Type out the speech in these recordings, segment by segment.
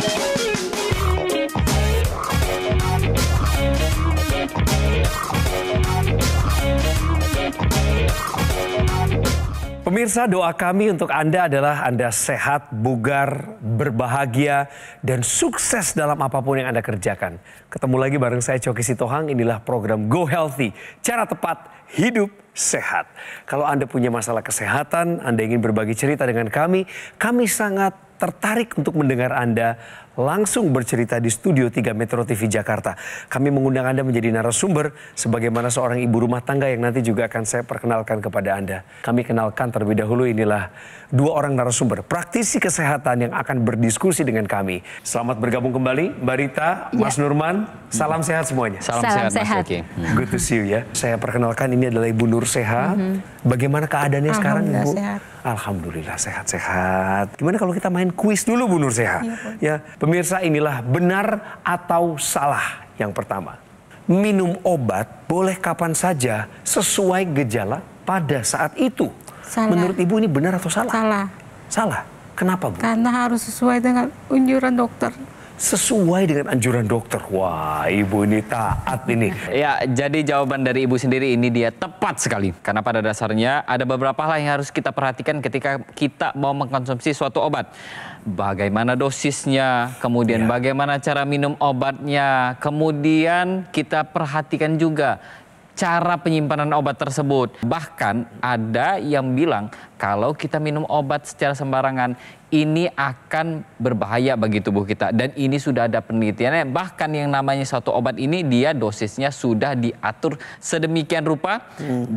Bye. Pemirsa doa kami untuk Anda adalah Anda sehat, bugar, berbahagia, dan sukses dalam apapun yang Anda kerjakan. Ketemu lagi bareng saya Coki Sitohang, inilah program Go Healthy, cara tepat hidup sehat. Kalau Anda punya masalah kesehatan, Anda ingin berbagi cerita dengan kami, kami sangat tertarik untuk mendengar Anda langsung bercerita di studio 3 Metro TV Jakarta. Kami mengundang Anda menjadi narasumber sebagaimana seorang ibu rumah tangga yang nanti juga akan saya perkenalkan kepada Anda. Kami kenalkan terlebih dahulu inilah dua orang narasumber, praktisi kesehatan yang akan berdiskusi dengan kami. Selamat bergabung kembali Mbak Rita, ya. Mas ya. Nurman. Salam sehat semuanya. Salam, Salam sehat, sehat. Mas Yogi. Hmm. Good to see you ya. Saya perkenalkan ini adalah Ibu Nur Seha. Mm -hmm. Bagaimana keadaannya sekarang Ibu? Sehat. Alhamdulillah sehat-sehat. Gimana kalau kita main kuis dulu Bu Nur Seha? Ya, ya, pemirsa inilah benar atau salah yang pertama. Minum obat boleh kapan saja sesuai gejala pada saat itu. Salah. Menurut Ibu ini benar atau salah? Salah. Salah. Kenapa Bu? Karena harus sesuai dengan unjuran dokter sesuai dengan anjuran dokter. Wah, ibu ini taat ini. Ya, jadi jawaban dari ibu sendiri ini dia tepat sekali. Karena pada dasarnya ada beberapa hal yang harus kita perhatikan ketika kita mau mengkonsumsi suatu obat. Bagaimana dosisnya, kemudian ya. bagaimana cara minum obatnya, kemudian kita perhatikan juga cara penyimpanan obat tersebut. Bahkan ada yang bilang kalau kita minum obat secara sembarangan ini akan berbahaya bagi tubuh kita dan ini sudah ada penelitiannya bahkan yang namanya satu obat ini dia dosisnya sudah diatur sedemikian rupa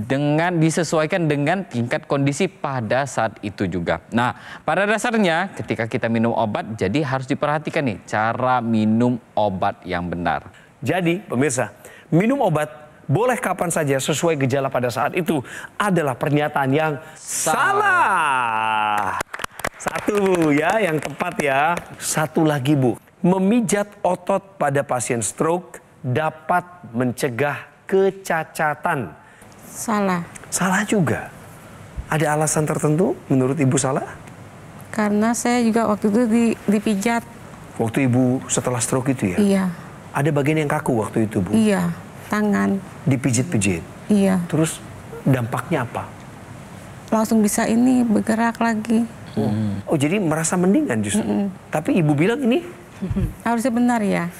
dengan disesuaikan dengan tingkat kondisi pada saat itu juga. Nah, pada dasarnya ketika kita minum obat jadi harus diperhatikan nih cara minum obat yang benar. Jadi, pemirsa, minum obat boleh kapan saja sesuai gejala pada saat itu adalah pernyataan yang salah. salah. Satu ya, yang tepat ya. Satu lagi Bu, memijat otot pada pasien stroke dapat mencegah kecacatan. Salah. Salah juga. Ada alasan tertentu menurut Ibu salah? Karena saya juga waktu itu dipijat. Waktu Ibu setelah stroke itu ya? Iya. Ada bagian yang kaku waktu itu Bu? Iya tangan. Dipijit-pijit? Iya. Terus dampaknya apa? Langsung bisa ini bergerak lagi. Hmm. Oh jadi merasa mendingan justru. Mm -mm. Tapi ibu bilang ini harusnya benar ya.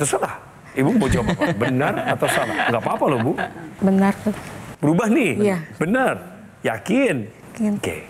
Terserah. Ibu mau jawab apa? Benar atau salah? Enggak apa-apa loh bu. Benar. Berubah nih. Iya. Benar. Yakin. Yakin. Oke. Okay.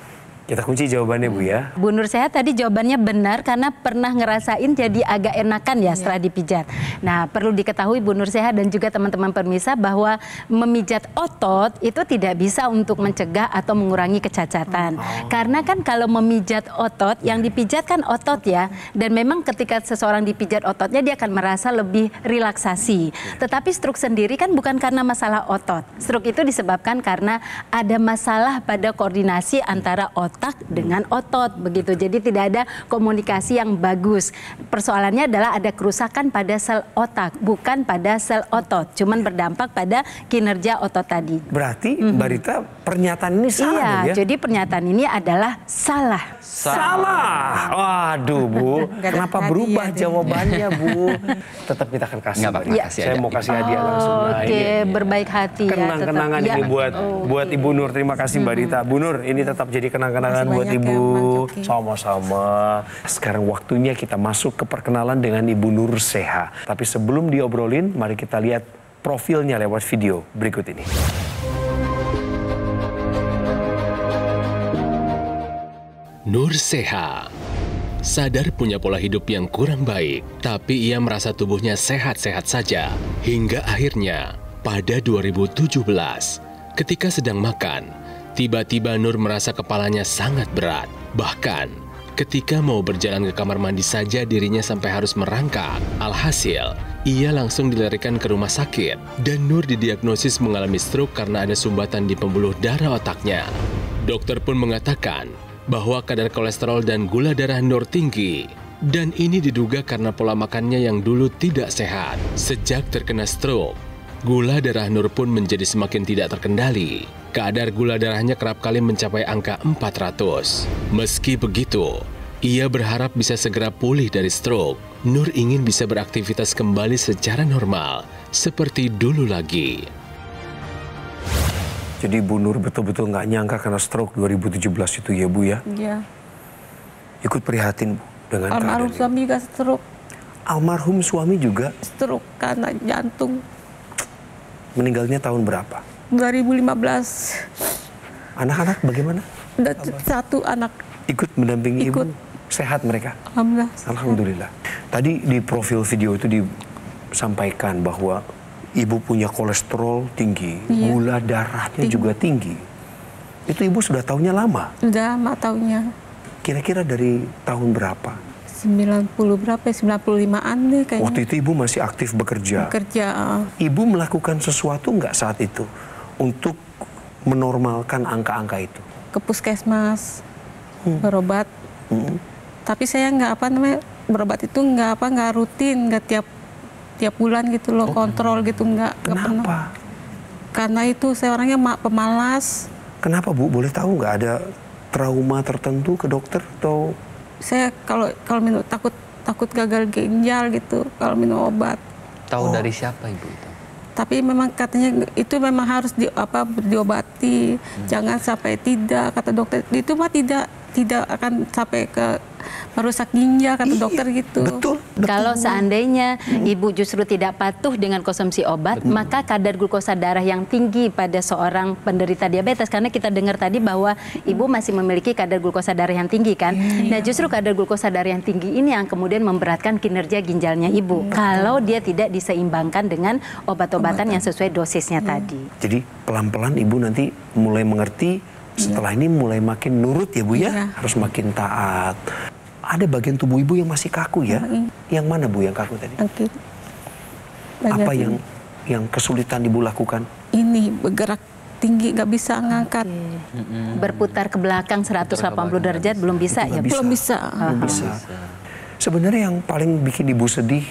Kita kunci jawabannya Bu ya. Bu Nur Sehat tadi jawabannya benar karena pernah ngerasain jadi agak enakan ya setelah iya. dipijat. Nah perlu diketahui Bu Nur Sehat dan juga teman-teman permisa bahwa memijat otot itu tidak bisa untuk mencegah atau mengurangi kecacatan. Oh. Karena kan kalau memijat otot yang iya. dipijat kan otot ya. Dan memang ketika seseorang dipijat ototnya dia akan merasa lebih relaksasi. Iya. Tetapi stroke sendiri kan bukan karena masalah otot. Stroke itu disebabkan karena ada masalah pada koordinasi antara otot otak dengan otot begitu. Jadi tidak ada komunikasi yang bagus. Persoalannya adalah ada kerusakan pada sel otak, bukan pada sel otot. Cuman berdampak pada kinerja otot tadi. Berarti mm -hmm. Barita pernyataan ini salah iya, ya? jadi pernyataan ini adalah salah. Salah. Waduh Bu, kenapa berubah jawabannya Bu? Tetap kita akan kasih. Nggak, ya. Saya mau kasih hadiah oh, langsung. Oke, okay. Iya, iya, iya. berbaik hati ya, Kenang-kenangan ya, ini buat oh, okay. buat Ibu Nur. Terima kasih Mbak mhm. Rita. Bu Nur, ini tetap jadi kenang-kenangan kenangan buat ya, Ibu. Sama-sama. Sekarang waktunya kita masuk ke perkenalan dengan Ibu Nur Seha. Tapi sebelum diobrolin, mari kita lihat profilnya lewat video berikut ini. Nur Seha sadar punya pola hidup yang kurang baik, tapi ia merasa tubuhnya sehat-sehat saja. Hingga akhirnya, pada 2017, ketika sedang makan, Tiba-tiba Nur merasa kepalanya sangat berat. Bahkan, ketika mau berjalan ke kamar mandi saja dirinya sampai harus merangkak. Alhasil, ia langsung dilarikan ke rumah sakit. Dan Nur didiagnosis mengalami stroke karena ada sumbatan di pembuluh darah otaknya. Dokter pun mengatakan bahwa kadar kolesterol dan gula darah Nur tinggi dan ini diduga karena pola makannya yang dulu tidak sehat. Sejak terkena stroke, Gula darah Nur pun menjadi semakin tidak terkendali. Kadar gula darahnya kerap kali mencapai angka 400. Meski begitu, ia berharap bisa segera pulih dari stroke. Nur ingin bisa beraktivitas kembali secara normal, seperti dulu lagi. Jadi Bu Nur betul-betul nggak nyangka karena stroke 2017 itu ya Bu ya? Iya. Ikut prihatin Bu dengan Almarhum suami juga stroke. Almarhum suami juga? Stroke karena jantung. Meninggalnya tahun berapa? 2015. Anak-anak bagaimana? satu anak. Ikut mendampingi Ikut. ibu? Sehat mereka? Alhamdulillah. Alhamdulillah. Tadi di profil video itu disampaikan bahwa ibu punya kolesterol tinggi, iya. gula darahnya tinggi. juga tinggi. Itu ibu sudah tahunya lama? Sudah lama tahunya. Kira-kira dari tahun berapa? 90 berapa ya, 95-an deh kayaknya. Waktu itu ibu masih aktif bekerja. Bekerja. Ibu melakukan sesuatu nggak saat itu untuk menormalkan angka-angka itu? Ke puskesmas, hmm. berobat. Hmm. Tapi saya nggak apa namanya, berobat itu nggak apa, nggak rutin, nggak tiap tiap bulan gitu loh, oh. kontrol gitu, nggak. Kenapa? Gak pernah. Karena itu saya orangnya pemalas. Kenapa Bu? Boleh tahu nggak ada trauma tertentu ke dokter atau saya kalau kalau minum takut takut gagal ginjal gitu kalau minum obat. Tahu oh. dari siapa ibu itu? Tapi memang katanya itu memang harus di, apa diobati, hmm. jangan sampai tidak kata dokter. Itu mah tidak tidak akan sampai ke merusak ginjal kata iya, dokter gitu. Betul. betul. Kalau seandainya hmm. ibu justru tidak patuh dengan konsumsi obat, betul. maka kadar glukosa darah yang tinggi pada seorang penderita diabetes karena kita dengar tadi bahwa ibu masih memiliki kadar glukosa darah yang tinggi kan. Yeah, iya. nah, iya. justru kadar glukosa darah yang tinggi ini yang kemudian memberatkan kinerja ginjalnya ibu. Hmm. Kalau dia tidak diseimbangkan dengan obat-obatan yang sesuai dosisnya hmm. tadi. Jadi pelan-pelan ibu nanti mulai mengerti setelah ini mulai makin nurut ya Bu ya, ya. harus makin taat ada bagian tubuh ibu yang masih kaku ya. Mm -hmm. Yang mana bu yang kaku tadi? Apa ini. yang yang kesulitan ibu lakukan? Ini bergerak tinggi nggak bisa ngangkat. Okay. Berputar ke belakang 180 derajat belum bisa ya? Bisa. Belum bisa. Belum bisa. Sebenarnya yang paling bikin ibu sedih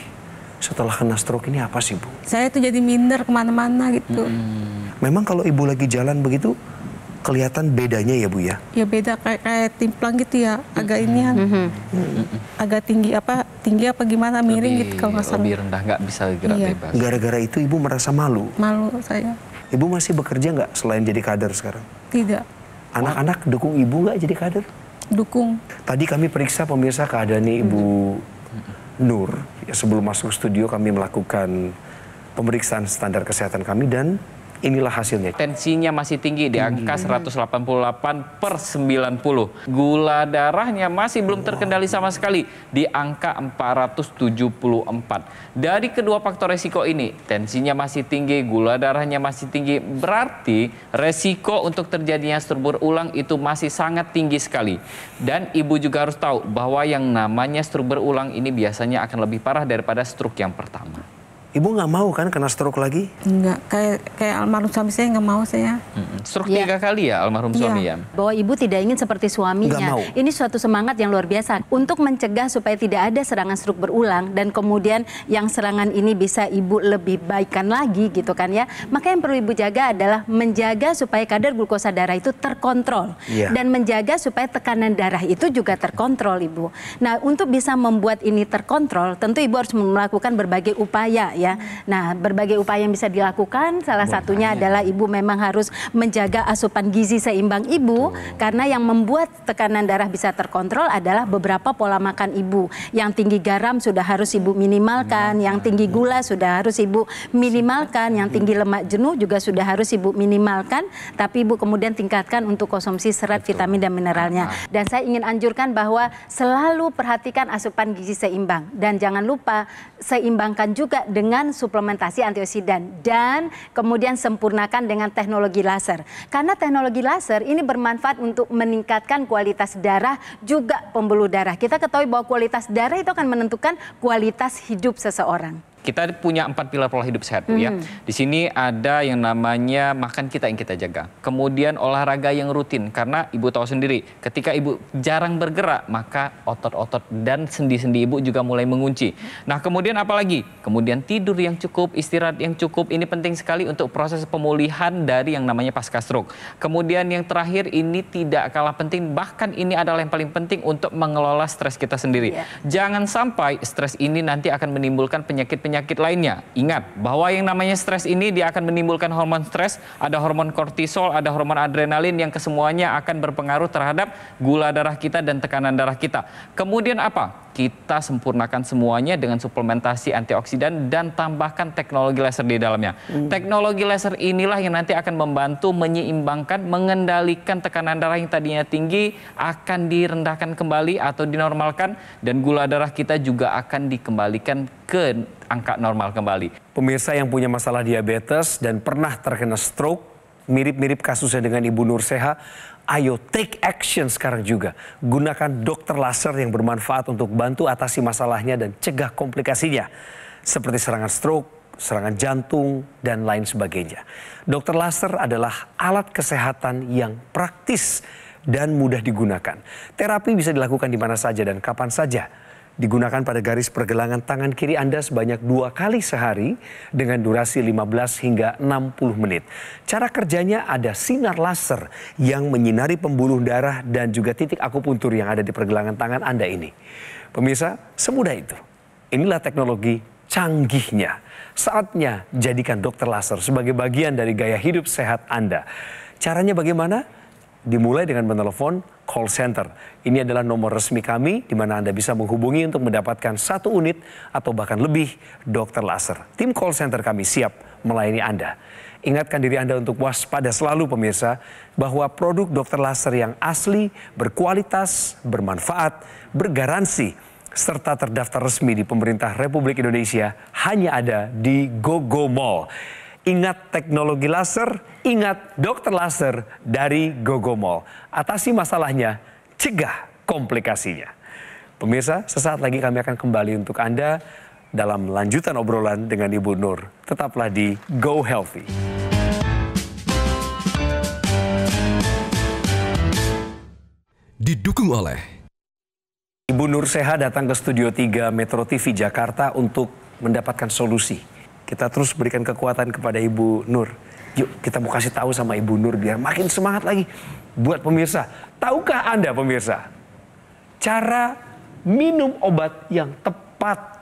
setelah kena stroke ini apa sih bu? Saya tuh jadi minder kemana-mana gitu. Hmm. Memang kalau ibu lagi jalan begitu kelihatan bedanya ya Bu ya? Ya beda kayak, kayak timplang gitu ya, agak ini kan, mm -hmm. agak tinggi apa tinggi apa gimana miring lebih, gitu kalau nggak salah. Lebih rendah nggak bisa gerak iya. bebas. Gara-gara itu Ibu merasa malu. Malu saya. Ibu masih bekerja nggak selain jadi kader sekarang? Tidak. Anak-anak dukung Ibu nggak jadi kader? Dukung. Tadi kami periksa pemirsa keadaannya Ibu hmm. Nur. Ya, sebelum masuk studio kami melakukan pemeriksaan standar kesehatan kami dan inilah hasilnya. Tensinya masih tinggi di hmm. angka 188 per 90. Gula darahnya masih belum terkendali sama sekali di angka 474. Dari kedua faktor resiko ini, tensinya masih tinggi, gula darahnya masih tinggi, berarti resiko untuk terjadinya stroke berulang itu masih sangat tinggi sekali. Dan ibu juga harus tahu bahwa yang namanya stroke berulang ini biasanya akan lebih parah daripada stroke yang pertama. Ibu nggak mau kan kena stroke lagi? Nggak, kayak kayak almarhum suami saya nggak mau saya. Hmm. Stroke ya. tiga kali ya almarhum iya. suami ya? Bahwa ibu tidak ingin seperti suaminya. mau. Ini suatu semangat yang luar biasa. Untuk mencegah supaya tidak ada serangan stroke berulang dan kemudian yang serangan ini bisa ibu lebih baikkan lagi gitu kan ya. Maka yang perlu ibu jaga adalah menjaga supaya kadar glukosa darah itu terkontrol. Ya. Dan menjaga supaya tekanan darah itu juga terkontrol ibu. Nah untuk bisa membuat ini terkontrol tentu ibu harus melakukan berbagai upaya ya ya. Nah, berbagai upaya yang bisa dilakukan salah Buat satunya tanya. adalah ibu memang harus menjaga asupan gizi seimbang ibu oh. karena yang membuat tekanan darah bisa terkontrol adalah beberapa pola makan ibu. Yang tinggi garam sudah harus ibu minimalkan, yang tinggi ya. gula sudah harus ibu minimalkan, yang tinggi lemak jenuh juga sudah harus ibu minimalkan, tapi ibu kemudian tingkatkan untuk konsumsi serat, Betul. vitamin dan mineralnya. Dan saya ingin anjurkan bahwa selalu perhatikan asupan gizi seimbang dan jangan lupa seimbangkan juga dengan dengan suplementasi antioksidan dan kemudian sempurnakan dengan teknologi laser. Karena teknologi laser ini bermanfaat untuk meningkatkan kualitas darah juga pembuluh darah. Kita ketahui bahwa kualitas darah itu akan menentukan kualitas hidup seseorang kita punya empat pilar pola hidup sehat Bu, ya. Hmm. Di sini ada yang namanya makan kita yang kita jaga. Kemudian olahraga yang rutin karena ibu tahu sendiri ketika ibu jarang bergerak maka otot-otot dan sendi-sendi ibu juga mulai mengunci. Nah, kemudian apalagi? Kemudian tidur yang cukup, istirahat yang cukup ini penting sekali untuk proses pemulihan dari yang namanya pasca stroke. Kemudian yang terakhir ini tidak kalah penting bahkan ini adalah yang paling penting untuk mengelola stres kita sendiri. Yeah. Jangan sampai stres ini nanti akan menimbulkan penyakit-penyakit penyakit lainnya. Ingat bahwa yang namanya stres ini dia akan menimbulkan hormon stres, ada hormon kortisol, ada hormon adrenalin yang kesemuanya akan berpengaruh terhadap gula darah kita dan tekanan darah kita. Kemudian apa? Kita sempurnakan semuanya dengan suplementasi antioksidan dan tambahkan teknologi laser di dalamnya. Hmm. Teknologi laser inilah yang nanti akan membantu menyeimbangkan, mengendalikan tekanan darah yang tadinya tinggi akan direndahkan kembali atau dinormalkan dan gula darah kita juga akan dikembalikan ke angka normal kembali. Pemirsa yang punya masalah diabetes dan pernah terkena stroke, mirip-mirip kasusnya dengan Ibu Nur Seha, ayo take action sekarang juga. Gunakan dokter laser yang bermanfaat untuk bantu atasi masalahnya dan cegah komplikasinya. Seperti serangan stroke, serangan jantung, dan lain sebagainya. Dokter laser adalah alat kesehatan yang praktis dan mudah digunakan. Terapi bisa dilakukan di mana saja dan kapan saja digunakan pada garis pergelangan tangan kiri Anda sebanyak dua kali sehari dengan durasi 15 hingga 60 menit. Cara kerjanya ada sinar laser yang menyinari pembuluh darah dan juga titik akupuntur yang ada di pergelangan tangan Anda ini. Pemirsa, semudah itu. Inilah teknologi canggihnya. Saatnya jadikan dokter laser sebagai bagian dari gaya hidup sehat Anda. Caranya bagaimana? dimulai dengan menelepon call center. Ini adalah nomor resmi kami di mana Anda bisa menghubungi untuk mendapatkan satu unit atau bahkan lebih dokter laser. Tim call center kami siap melayani Anda. Ingatkan diri Anda untuk waspada selalu pemirsa bahwa produk dokter laser yang asli, berkualitas, bermanfaat, bergaransi, serta terdaftar resmi di pemerintah Republik Indonesia hanya ada di GoGo Mall. Ingat teknologi laser, ingat dokter laser dari Gogomol. Atasi masalahnya, cegah komplikasinya. Pemirsa, sesaat lagi kami akan kembali untuk Anda dalam lanjutan obrolan dengan Ibu Nur. Tetaplah di Go Healthy. Didukung oleh Ibu Nur Seha datang ke Studio 3 Metro TV Jakarta untuk mendapatkan solusi kita terus berikan kekuatan kepada Ibu Nur. Yuk kita mau kasih tahu sama Ibu Nur biar makin semangat lagi. Buat pemirsa, tahukah Anda pemirsa? Cara minum obat yang tepat.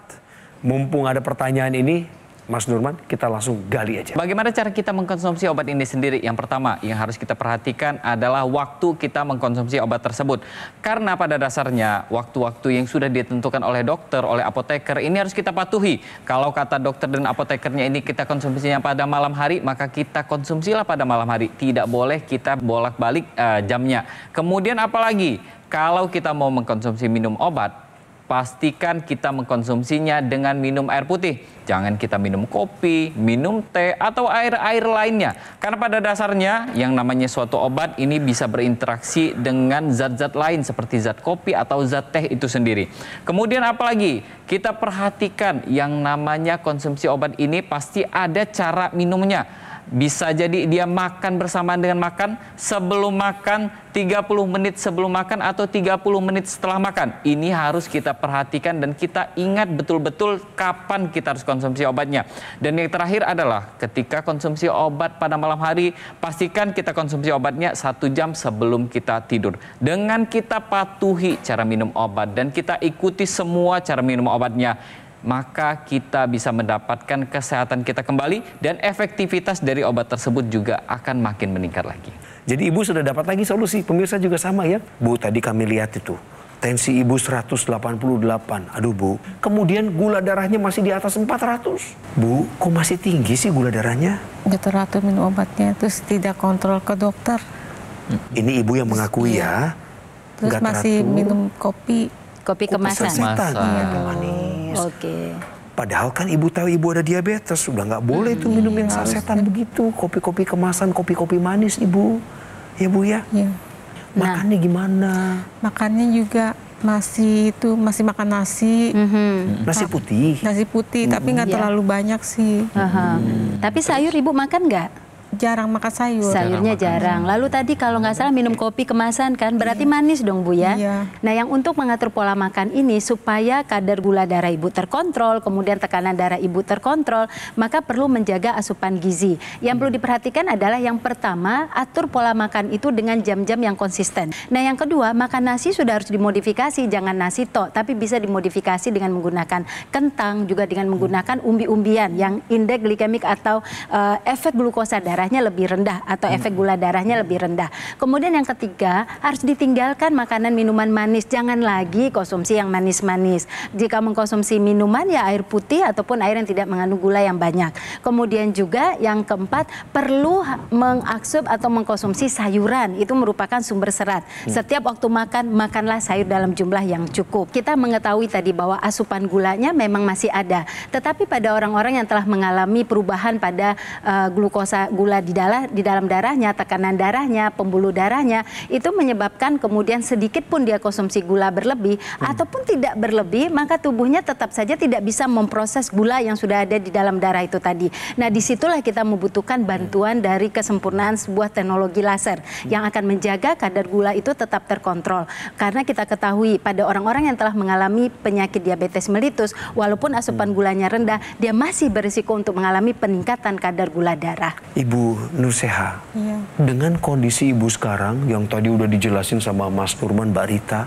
Mumpung ada pertanyaan ini, Mas Nurman, kita langsung gali aja. Bagaimana cara kita mengkonsumsi obat ini sendiri? Yang pertama yang harus kita perhatikan adalah waktu kita mengkonsumsi obat tersebut. Karena pada dasarnya waktu-waktu yang sudah ditentukan oleh dokter, oleh apoteker ini harus kita patuhi. Kalau kata dokter dan apotekernya ini kita konsumsinya pada malam hari, maka kita konsumsilah pada malam hari. Tidak boleh kita bolak-balik uh, jamnya. Kemudian apalagi? Kalau kita mau mengkonsumsi minum obat, pastikan kita mengkonsumsinya dengan minum air putih. Jangan kita minum kopi, minum teh, atau air-air lainnya. Karena pada dasarnya yang namanya suatu obat ini bisa berinteraksi dengan zat-zat lain seperti zat kopi atau zat teh itu sendiri. Kemudian apalagi kita perhatikan yang namanya konsumsi obat ini pasti ada cara minumnya bisa jadi dia makan bersamaan dengan makan sebelum makan 30 menit sebelum makan atau 30 menit setelah makan. Ini harus kita perhatikan dan kita ingat betul-betul kapan kita harus konsumsi obatnya. Dan yang terakhir adalah ketika konsumsi obat pada malam hari, pastikan kita konsumsi obatnya satu jam sebelum kita tidur. Dengan kita patuhi cara minum obat dan kita ikuti semua cara minum obatnya maka kita bisa mendapatkan kesehatan kita kembali dan efektivitas dari obat tersebut juga akan makin meningkat lagi. Jadi ibu sudah dapat lagi solusi, pemirsa juga sama ya. Bu, tadi kami lihat itu. Tensi ibu 188, aduh bu. Kemudian gula darahnya masih di atas 400. Bu, kok masih tinggi sih gula darahnya? Gak gitu, teratur minum obatnya, terus tidak kontrol ke dokter. Ini ibu yang mengakui ya. Terus masih minum kopi, kopi kemasan. Kemasan. Iya, iya, manis. Oke. Okay. Padahal kan ibu tahu ibu ada diabetes, sudah nggak boleh hmm, tuh minum yang iya, sasetan begitu, kopi-kopi kemasan, kopi-kopi manis ibu, ya bu ya. ya. Makannya nah, gimana? Makannya juga masih itu masih makan nasi, mm-hmm. nasi nah, putih. Nasi putih, mm-hmm. tapi nggak yeah. terlalu banyak sih. Uh-huh. Mm-hmm. Tapi sayur ibu makan nggak? jarang makan sayur. Sayurnya jarang. jarang. Lalu tadi kalau nggak salah minum kopi kemasan kan, berarti iya. manis dong Bu ya. Iya. Nah yang untuk mengatur pola makan ini supaya kadar gula darah ibu terkontrol, kemudian tekanan darah ibu terkontrol, maka perlu menjaga asupan gizi. Yang perlu diperhatikan adalah yang pertama atur pola makan itu dengan jam-jam yang konsisten. Nah yang kedua makan nasi sudah harus dimodifikasi, jangan nasi tok, tapi bisa dimodifikasi dengan menggunakan kentang juga dengan menggunakan umbi-umbian yang indeks glikemik atau uh, efek glukosa darah darahnya lebih rendah atau hmm. efek gula darahnya lebih rendah. Kemudian yang ketiga, harus ditinggalkan makanan minuman manis. Jangan lagi konsumsi yang manis-manis. Jika mengkonsumsi minuman ya air putih ataupun air yang tidak mengandung gula yang banyak. Kemudian juga yang keempat, perlu mengaksub atau mengkonsumsi sayuran. Itu merupakan sumber serat. Hmm. Setiap waktu makan, makanlah sayur dalam jumlah yang cukup. Kita mengetahui tadi bahwa asupan gulanya memang masih ada. Tetapi pada orang-orang yang telah mengalami perubahan pada uh, glukosa gula gula di dalam di dalam darahnya, tekanan darahnya, pembuluh darahnya itu menyebabkan kemudian sedikit pun dia konsumsi gula berlebih hmm. ataupun tidak berlebih, maka tubuhnya tetap saja tidak bisa memproses gula yang sudah ada di dalam darah itu tadi. Nah, disitulah kita membutuhkan bantuan hmm. dari kesempurnaan sebuah teknologi laser hmm. yang akan menjaga kadar gula itu tetap terkontrol. Karena kita ketahui pada orang-orang yang telah mengalami penyakit diabetes melitus walaupun asupan hmm. gulanya rendah, dia masih berisiko untuk mengalami peningkatan kadar gula darah. Ibu Ibu Nurseha, iya. dengan kondisi Ibu sekarang yang tadi udah dijelasin sama Mas Nurman, Mbak Rita,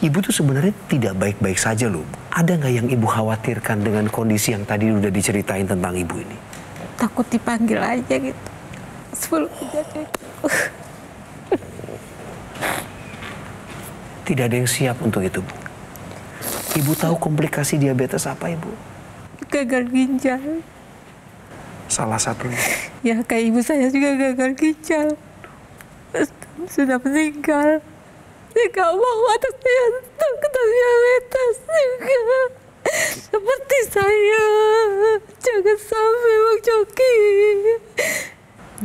Ibu tuh sebenarnya tidak baik-baik saja loh. Ada nggak yang Ibu khawatirkan dengan kondisi yang tadi udah diceritain tentang Ibu ini? Takut dipanggil aja gitu. Sebelum kejadian. Gitu. Tidak ada yang siap untuk itu, Bu. Ibu tahu komplikasi diabetes apa, Ibu? Gagal ginjal salah satunya. Ya kayak ibu saya juga gagal ginjal. Sudah meninggal. Saya gak mau anak saya kena diabetes juga. Seperti saya. Jangan sampai Bang Coki.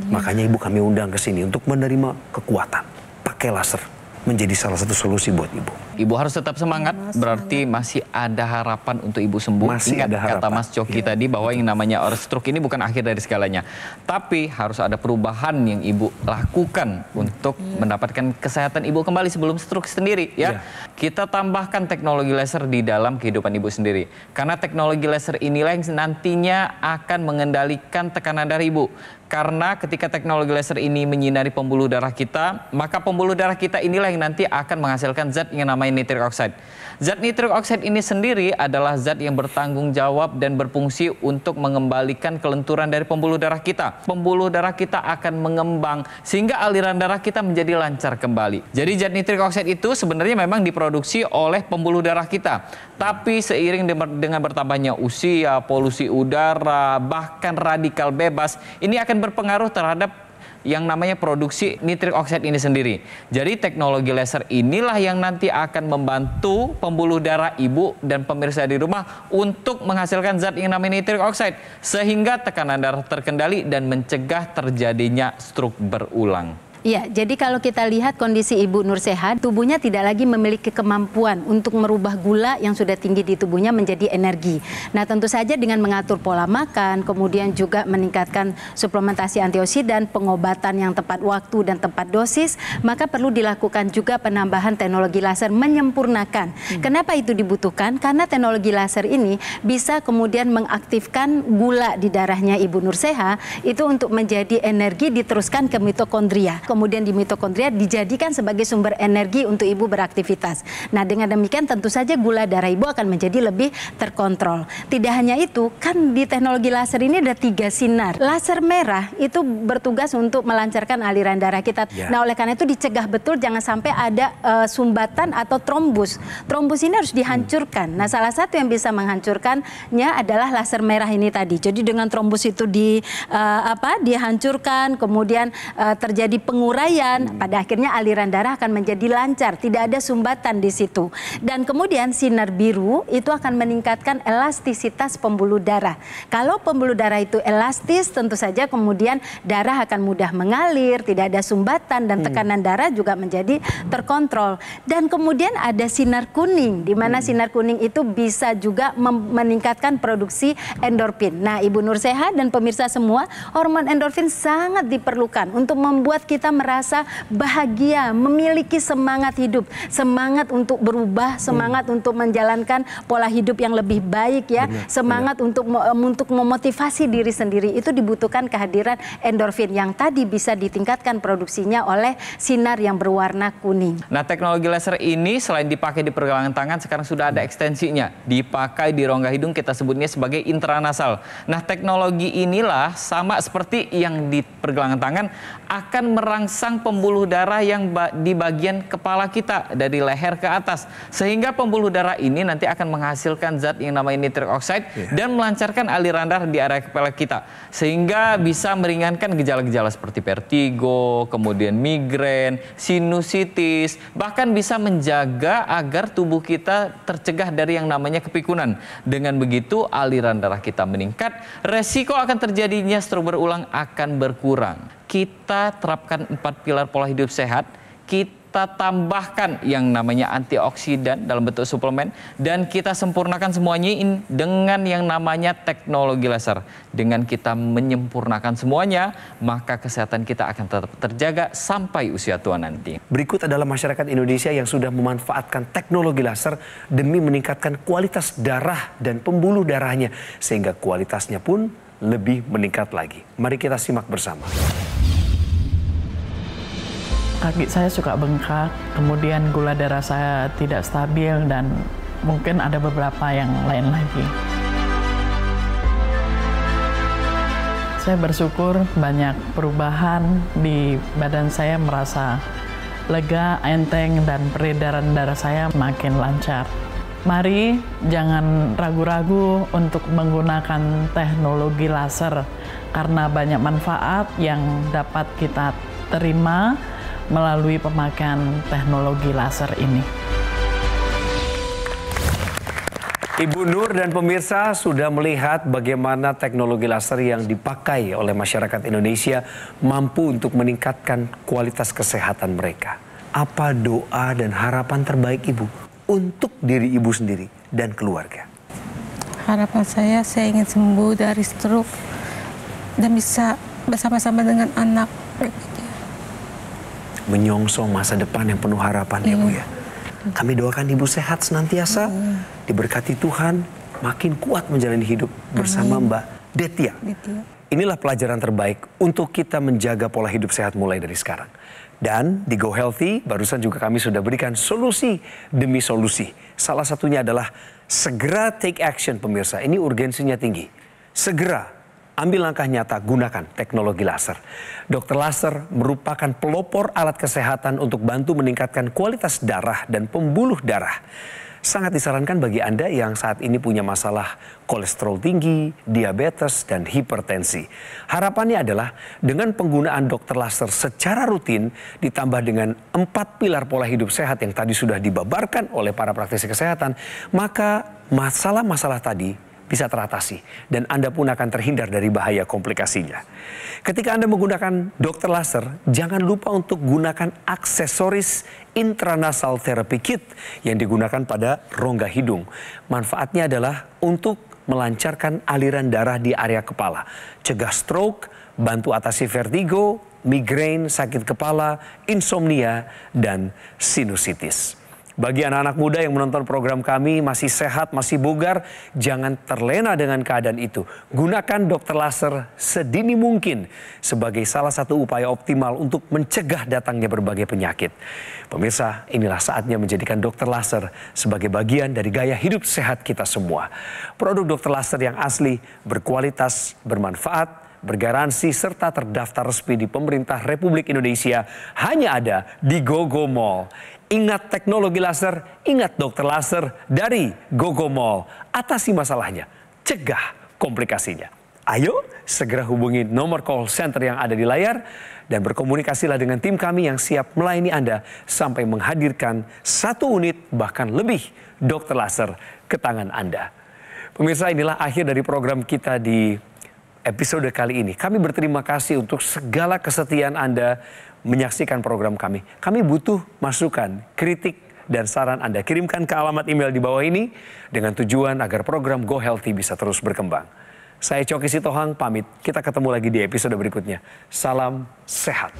Makanya ibu kami undang ke sini untuk menerima kekuatan. Pakai laser menjadi salah satu solusi buat ibu. Ibu harus tetap semangat, berarti masih ada harapan untuk ibu sembuh. Masih Ingat ada kata Mas Coki ya. tadi bahwa yang namanya stroke ini bukan akhir dari segalanya. Tapi harus ada perubahan yang ibu lakukan untuk ya. mendapatkan kesehatan ibu kembali sebelum stroke sendiri ya. ya. Kita tambahkan teknologi laser di dalam kehidupan ibu sendiri. Karena teknologi laser inilah yang nantinya akan mengendalikan tekanan darah ibu. Karena ketika teknologi laser ini menyinari pembuluh darah kita, maka pembuluh darah kita inilah yang nanti akan menghasilkan zat yang namanya ramai nitric oxide. Zat nitric oxide ini sendiri adalah zat yang bertanggung jawab dan berfungsi untuk mengembalikan kelenturan dari pembuluh darah kita. Pembuluh darah kita akan mengembang sehingga aliran darah kita menjadi lancar kembali. Jadi zat nitric oxide itu sebenarnya memang diproduksi oleh pembuluh darah kita. Tapi seiring dengan bertambahnya usia, polusi udara, bahkan radikal bebas, ini akan berpengaruh terhadap yang namanya produksi nitrik oxide ini sendiri. Jadi teknologi laser inilah yang nanti akan membantu pembuluh darah ibu dan pemirsa di rumah untuk menghasilkan zat yang namanya nitrik oxide sehingga tekanan darah terkendali dan mencegah terjadinya stroke berulang. Iya, jadi kalau kita lihat kondisi Ibu Nur Sehat, tubuhnya tidak lagi memiliki kemampuan untuk merubah gula yang sudah tinggi di tubuhnya menjadi energi. Nah, tentu saja dengan mengatur pola makan, kemudian juga meningkatkan suplementasi antioksidan, pengobatan yang tepat waktu dan tepat dosis, maka perlu dilakukan juga penambahan teknologi laser menyempurnakan. Hmm. Kenapa itu dibutuhkan? Karena teknologi laser ini bisa kemudian mengaktifkan gula di darahnya Ibu Nur Sehat itu untuk menjadi energi diteruskan ke mitokondria kemudian di mitokondria dijadikan sebagai sumber energi untuk ibu beraktivitas. Nah, dengan demikian tentu saja gula darah ibu akan menjadi lebih terkontrol. Tidak hanya itu, kan di teknologi laser ini ada tiga sinar. Laser merah itu bertugas untuk melancarkan aliran darah kita. Yeah. Nah, oleh karena itu dicegah betul jangan sampai ada uh, sumbatan atau trombus. Trombus ini harus dihancurkan. Hmm. Nah, salah satu yang bisa menghancurkannya adalah laser merah ini tadi. Jadi dengan trombus itu di uh, apa? dihancurkan, kemudian uh, terjadi pengu penguraian, hmm. pada akhirnya aliran darah akan menjadi lancar, tidak ada sumbatan di situ. Dan kemudian sinar biru itu akan meningkatkan elastisitas pembuluh darah. Kalau pembuluh darah itu elastis, tentu saja kemudian darah akan mudah mengalir, tidak ada sumbatan dan hmm. tekanan darah juga menjadi terkontrol. Dan kemudian ada sinar kuning, di mana hmm. sinar kuning itu bisa juga meningkatkan produksi endorfin. Nah, Ibu Nur sehat dan pemirsa semua, hormon endorfin sangat diperlukan untuk membuat kita kita merasa bahagia, memiliki semangat hidup, semangat untuk berubah, semangat hmm. untuk menjalankan pola hidup yang lebih baik ya, benar, semangat benar. untuk untuk memotivasi diri sendiri itu dibutuhkan kehadiran endorfin yang tadi bisa ditingkatkan produksinya oleh sinar yang berwarna kuning. Nah, teknologi laser ini selain dipakai di pergelangan tangan sekarang sudah ada ekstensinya, dipakai di rongga hidung kita sebutnya sebagai intranasal. Nah, teknologi inilah sama seperti yang di pergelangan tangan akan merangkai merangsang pembuluh darah yang di bagian kepala kita dari leher ke atas sehingga pembuluh darah ini nanti akan menghasilkan zat yang namanya nitric oxide yeah. dan melancarkan aliran darah di area kepala kita sehingga bisa meringankan gejala-gejala seperti vertigo, kemudian migrain, sinusitis, bahkan bisa menjaga agar tubuh kita tercegah dari yang namanya kepikunan. Dengan begitu aliran darah kita meningkat, resiko akan terjadinya stroke berulang akan berkurang kita terapkan empat pilar pola hidup sehat, kita tambahkan yang namanya antioksidan dalam bentuk suplemen, dan kita sempurnakan semuanya dengan yang namanya teknologi laser. Dengan kita menyempurnakan semuanya, maka kesehatan kita akan tetap terjaga sampai usia tua nanti. Berikut adalah masyarakat Indonesia yang sudah memanfaatkan teknologi laser demi meningkatkan kualitas darah dan pembuluh darahnya, sehingga kualitasnya pun lebih meningkat lagi. Mari kita simak bersama. Kaki saya suka bengkak, kemudian gula darah saya tidak stabil dan mungkin ada beberapa yang lain lagi. Saya bersyukur banyak perubahan di badan saya merasa lega, enteng, dan peredaran darah saya makin lancar. Mari jangan ragu-ragu untuk menggunakan teknologi laser karena banyak manfaat yang dapat kita terima melalui pemakaian teknologi laser ini. Ibu Nur dan pemirsa sudah melihat bagaimana teknologi laser yang dipakai oleh masyarakat Indonesia mampu untuk meningkatkan kualitas kesehatan mereka. Apa doa dan harapan terbaik Ibu untuk diri ibu sendiri dan keluarga? Harapan saya, saya ingin sembuh dari stroke dan bisa bersama-sama dengan anak. Menyongsong masa depan yang penuh harapan iya. ya Bu ya. Iya. Kami doakan Ibu sehat senantiasa, mm. diberkati Tuhan, makin kuat menjalani hidup bersama Amin. Mbak Detia. Detia. Inilah pelajaran terbaik untuk kita menjaga pola hidup sehat mulai dari sekarang. Dan di Go Healthy, barusan juga kami sudah berikan solusi demi solusi. Salah satunya adalah segera take action pemirsa. Ini urgensinya tinggi. Segera ambil langkah nyata gunakan teknologi laser. Dokter laser merupakan pelopor alat kesehatan untuk bantu meningkatkan kualitas darah dan pembuluh darah sangat disarankan bagi Anda yang saat ini punya masalah kolesterol tinggi, diabetes, dan hipertensi. Harapannya adalah dengan penggunaan dokter laser secara rutin ditambah dengan empat pilar pola hidup sehat yang tadi sudah dibabarkan oleh para praktisi kesehatan, maka masalah-masalah tadi bisa teratasi dan Anda pun akan terhindar dari bahaya komplikasinya. Ketika Anda menggunakan dokter laser, jangan lupa untuk gunakan aksesoris intranasal therapy kit yang digunakan pada rongga hidung. Manfaatnya adalah untuk melancarkan aliran darah di area kepala, cegah stroke, bantu atasi vertigo, migrain, sakit kepala, insomnia, dan sinusitis. Bagi anak-anak muda yang menonton program kami masih sehat, masih bugar, jangan terlena dengan keadaan itu. Gunakan dokter laser sedini mungkin sebagai salah satu upaya optimal untuk mencegah datangnya berbagai penyakit. Pemirsa, inilah saatnya menjadikan dokter laser sebagai bagian dari gaya hidup sehat kita semua. Produk dokter laser yang asli, berkualitas, bermanfaat, bergaransi serta terdaftar resmi di pemerintah Republik Indonesia hanya ada di GoGo Mall. Ingat teknologi laser, ingat dokter laser dari Gogo Mall. Atasi masalahnya, cegah komplikasinya. Ayo segera hubungi nomor call center yang ada di layar dan berkomunikasilah dengan tim kami yang siap melayani Anda sampai menghadirkan satu unit bahkan lebih dokter laser ke tangan Anda. Pemirsa inilah akhir dari program kita di episode kali ini. Kami berterima kasih untuk segala kesetiaan Anda menyaksikan program kami. Kami butuh masukan, kritik, dan saran Anda. Kirimkan ke alamat email di bawah ini dengan tujuan agar program Go Healthy bisa terus berkembang. Saya Coki Sitohang pamit. Kita ketemu lagi di episode berikutnya. Salam sehat.